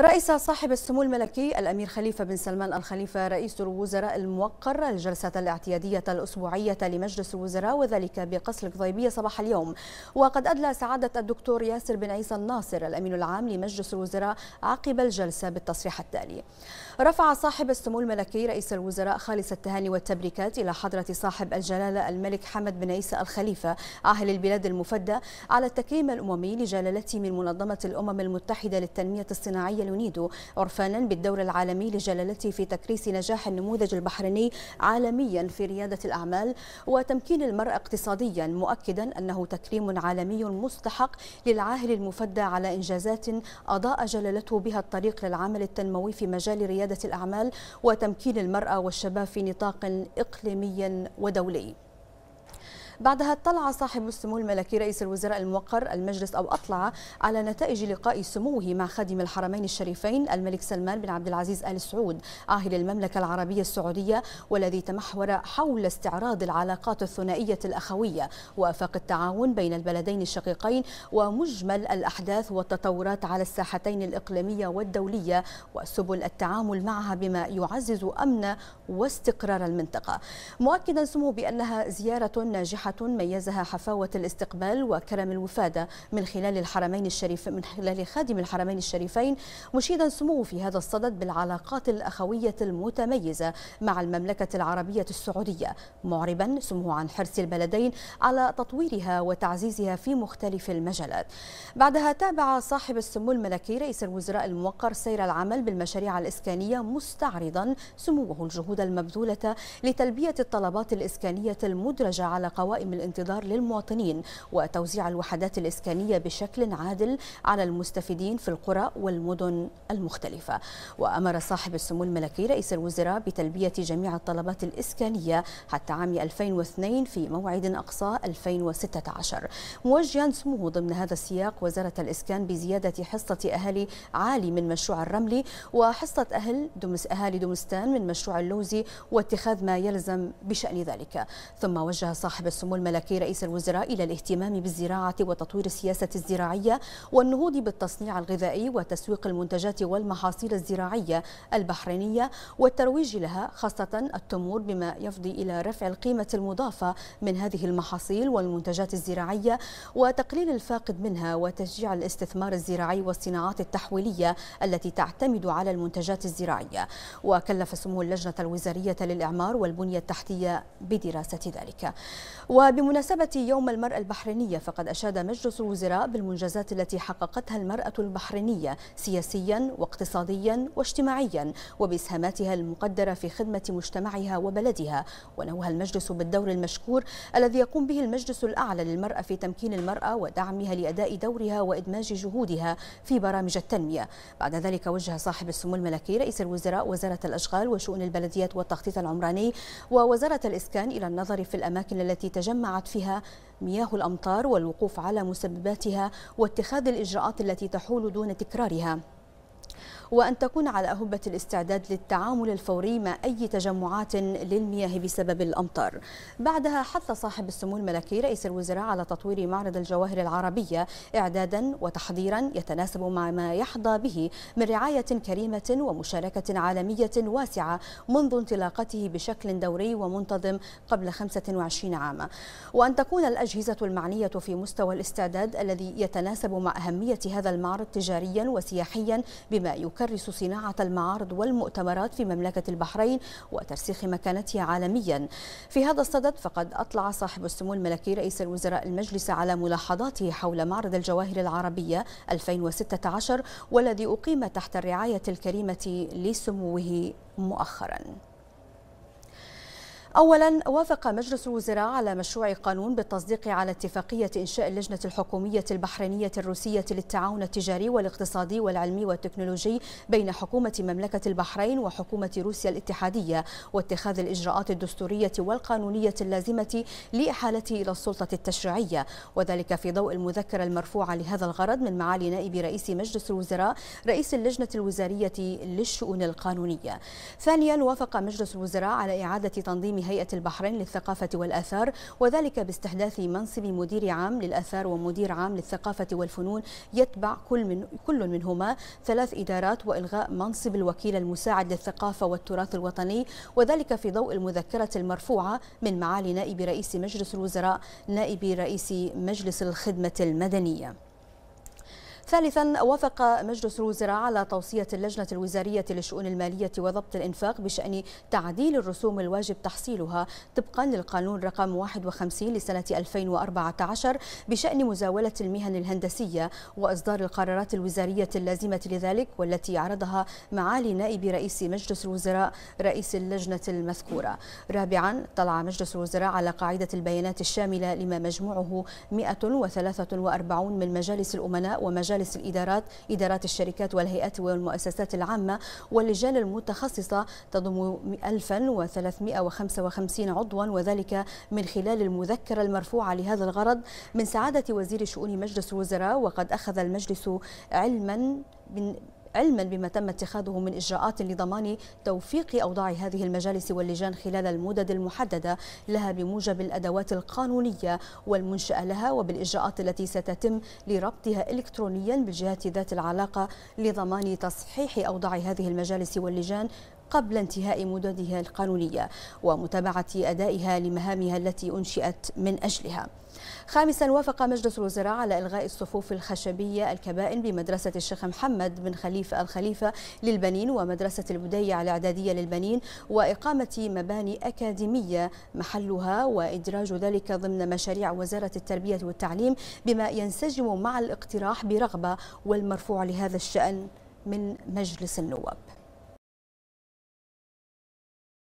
رئيس صاحب السمو الملكي الأمير خليفة بن سلمان الخليفة رئيس الوزراء الموقر الجلسة الاعتيادية الأسبوعية لمجلس الوزراء وذلك بقصر القضيبية صباح اليوم وقد أدلى سعادة الدكتور ياسر بن عيسى الناصر الأمين العام لمجلس الوزراء عقب الجلسة بالتصريح التالي رفع صاحب السمو الملكي رئيس الوزراء خالص التهاني والتبريكات إلى حضرة صاحب الجلالة الملك حمد بن عيسى الخليفة عاهل البلاد المفدى على التكريم الأممي لجلالته من منظمة الأمم المتحدة للتنمية الصناعية ينيد عرفانا بالدور العالمي لجلالته في تكريس نجاح النموذج البحريني عالميا في ريادة الأعمال وتمكين المرأة اقتصاديا مؤكدا أنه تكريم عالمي مستحق للعاهل المفدى على إنجازات أضاء جلالته بها الطريق للعمل التنموي في مجال ريادة الأعمال وتمكين المرأة والشباب في نطاق إقليمي ودولي بعدها اطلع صاحب السمو الملكي رئيس الوزراء الموقر المجلس أو أطلع على نتائج لقاء سموه مع خادم الحرمين الشريفين الملك سلمان بن عبد العزيز آل سعود عاهل المملكة العربية السعودية والذي تمحور حول استعراض العلاقات الثنائية الأخوية وآفاق التعاون بين البلدين الشقيقين ومجمل الأحداث والتطورات على الساحتين الإقليمية والدولية وسبل التعامل معها بما يعزز أمن واستقرار المنطقة مؤكدا سمو بأنها زيارة ناجحة ميزها حفاوة الاستقبال وكرم الوفادة من خلال الحرمين الشريف من خلال خادم الحرمين الشريفين مشيدا سموه في هذا الصدد بالعلاقات الأخوية المتميزة مع المملكة العربية السعودية معربا سموه عن حرص البلدين على تطويرها وتعزيزها في مختلف المجالات بعدها تابع صاحب السمو الملكي رئيس الوزراء الموقر سير العمل بالمشاريع الإسكانية مستعرضا سموه الجهود المبذولة لتلبية الطلبات الإسكانية المدرجة على قوائم قوائم الانتظار للمواطنين وتوزيع الوحدات الإسكانية بشكل عادل على المستفيدين في القرى والمدن المختلفة وأمر صاحب السمو الملكي رئيس الوزراء بتلبية جميع الطلبات الإسكانية حتى عام 2002 في موعد أقصى 2016 موجها سموه ضمن هذا السياق وزارة الإسكان بزيادة حصة أهالي عالي من مشروع الرملي وحصة أهل دمس أهالي دمستان من مشروع اللوزي واتخاذ ما يلزم بشأن ذلك ثم وجه صاحب السمو سمو الملكي رئيس الوزراء إلى الاهتمام بالزراعة وتطوير السياسة الزراعية والنهوض بالتصنيع الغذائي وتسويق المنتجات والمحاصيل الزراعية البحرينية والترويج لها خاصة التمور بما يفضي إلى رفع القيمة المضافة من هذه المحاصيل والمنتجات الزراعية وتقليل الفاقد منها وتشجيع الاستثمار الزراعي والصناعات التحويلية التي تعتمد على المنتجات الزراعية وكلف سمو اللجنة الوزارية للإعمار والبنية التحتية بدراسة ذلك وبمناسبة يوم المرأة البحرينية فقد أشاد مجلس الوزراء بالمنجزات التي حققتها المرأة البحرينية سياسيا واقتصاديا واجتماعيا وبإسهاماتها المقدرة في خدمة مجتمعها وبلدها ونوه المجلس بالدور المشكور الذي يقوم به المجلس الأعلى للمرأة في تمكين المرأة ودعمها لأداء دورها وإدماج جهودها في برامج التنمية بعد ذلك وجه صاحب السمو الملكي رئيس الوزراء وزارة الأشغال وشؤون البلديات والتخطيط العمراني ووزارة الإسكان إلى النظر في الأماكن التي تجد تجمعت فيها مياه الأمطار والوقوف على مسبباتها واتخاذ الإجراءات التي تحول دون تكرارها وأن تكون على أهبة الاستعداد للتعامل الفوري مع أي تجمعات للمياه بسبب الأمطار بعدها حث صاحب السمو الملكي رئيس الوزراء على تطوير معرض الجواهر العربية إعدادا وتحضيرا يتناسب مع ما يحظى به من رعاية كريمة ومشاركة عالمية واسعة منذ انطلاقته بشكل دوري ومنتظم قبل 25 عاما وأن تكون الأجهزة المعنية في مستوى الاستعداد الذي يتناسب مع أهمية هذا المعرض تجاريا وسياحيا بما يكرس صناعة المعارض والمؤتمرات في مملكة البحرين وترسيخ مكانتها عالميا في هذا الصدد فقد أطلع صاحب السمو الملكي رئيس الوزراء المجلس على ملاحظاته حول معرض الجواهر العربية 2016 والذي أقيم تحت الرعاية الكريمة لسموه مؤخراً أولا وافق مجلس الوزراء على مشروع قانون بالتصديق على اتفاقية إنشاء اللجنة الحكومية البحرينية الروسية للتعاون التجاري والاقتصادي والعلمي والتكنولوجي بين حكومة مملكة البحرين وحكومة روسيا الاتحادية واتخاذ الإجراءات الدستورية والقانونية اللازمة لإحالته إلى السلطة التشريعية وذلك في ضوء المذكرة المرفوعة لهذا الغرض من معالي نائب رئيس مجلس الوزراء رئيس اللجنة الوزارية للشؤون القانونية ثانيا وافق مجلس الوزراء على إعادة تنظيم هيئة البحرين للثقافة والآثار وذلك باستحداث منصب مدير عام للآثار ومدير عام للثقافة والفنون يتبع كل, من كل منهما ثلاث إدارات وإلغاء منصب الوكيل المساعد للثقافة والتراث الوطني وذلك في ضوء المذكرة المرفوعة من معالي نائب رئيس مجلس الوزراء نائب رئيس مجلس الخدمة المدنية ثالثا وافق مجلس الوزراء على توصية اللجنة الوزارية للشؤون المالية وضبط الإنفاق بشأن تعديل الرسوم الواجب تحصيلها طبقا للقانون رقم 51 لسنة 2014 بشأن مزاولة المهن الهندسية وإصدار القرارات الوزارية اللازمة لذلك والتي عرضها معالي نائب رئيس مجلس الوزراء رئيس اللجنة المذكورة رابعا طلع مجلس الوزراء على قاعدة البيانات الشاملة لما مجموعه 143 من مجالس الأمناء ومجالس مجالس الإدارات إدارات الشركات والهيئات والمؤسسات العامة واللجان المتخصصة تضم 1355 عضوا وذلك من خلال المذكرة المرفوعة لهذا الغرض من سعادة وزير شؤون مجلس الوزراء وقد أخذ المجلس علما علما بما تم اتخاذه من إجراءات لضمان توفيق أوضاع هذه المجالس واللجان خلال المدد المحددة لها بموجب الأدوات القانونية والمنشأة لها وبالإجراءات التي ستتم لربطها إلكترونيا بالجهات ذات العلاقة لضمان تصحيح أوضاع هذه المجالس واللجان قبل انتهاء مددها القانونية ومتابعة أدائها لمهامها التي أنشئت من أجلها خامسا وافق مجلس الوزراء على إلغاء الصفوف الخشبية الكبائن بمدرسة الشيخ محمد بن خليفة الخليفة للبنين ومدرسة البديع الإعدادية للبنين وإقامة مباني أكاديمية محلها وإدراج ذلك ضمن مشاريع وزارة التربية والتعليم بما ينسجم مع الاقتراح برغبة والمرفوع لهذا الشأن من مجلس النواب